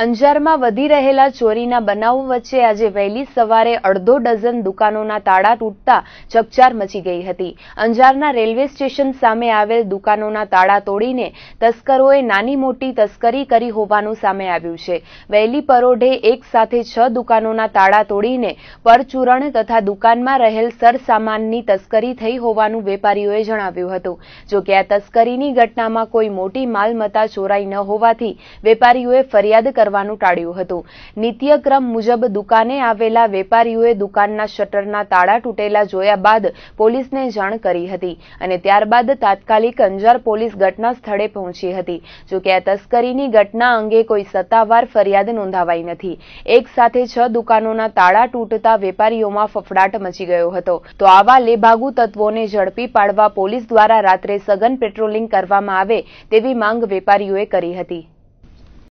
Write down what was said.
અંજારમાં વધી રહેલા ચોરીના બનાવો વચ્ચે આજે વહેલી સવારે અડધો ડઝન દુકાનોના તાળા તૂટતા ચકચાર મચી ગઈ હતી અંજારના રેલવે સ્ટેશન સામે આવેલ દુકાનોના તાળા તોડીને તસ્કરોએ નાની મોટી તસ્કરી કરી હોવાનું સામે આવ્યું છે વહેલી પરોઢે એક સાથે છ દુકાનોના તાળા તોડીને પરચૂરણ તથા દુકાનમાં રહેલ સરસામાનની તસ્કરી થઈ હોવાનું વેપારીઓએ જણાવ્યું હતું જોકે આ તસ્કરીની ઘટનામાં કોઈ મોટી માલમત્તા ચોરાઈ ન હોવાથી વેપારીઓએ ફરિયાદ કરવાનું ટાળ્યું હતું નિત્યક્રમ મુજબ દુકાને આવેલા વેપારીઓએ દુકાનના શટરના તાળા તૂટેલા જોયા બાદ પોલીસને જાણ કરી હતી અને ત્યારબાદ તાત્કાલિક અંજાર પોલીસ ઘટના સ્થળે પહોંચી હતી જોકે આ તસ્કરીની ઘટના અંગે કોઈ સત્તાવાર ફરિયાદ નોંધાવાઈ નથી એક સાથે છ દુકાનોના તાળા તૂટતા વેપારીઓમાં ફફડાટ મચી ગયો હતો તો આવા લેભાગુ તત્વોને ઝડપી પાડવા પોલીસ દ્વારા રાત્રે સઘન પેટ્રોલિંગ કરવામાં આવે તેવી માંગ વેપારીઓએ કરી હતી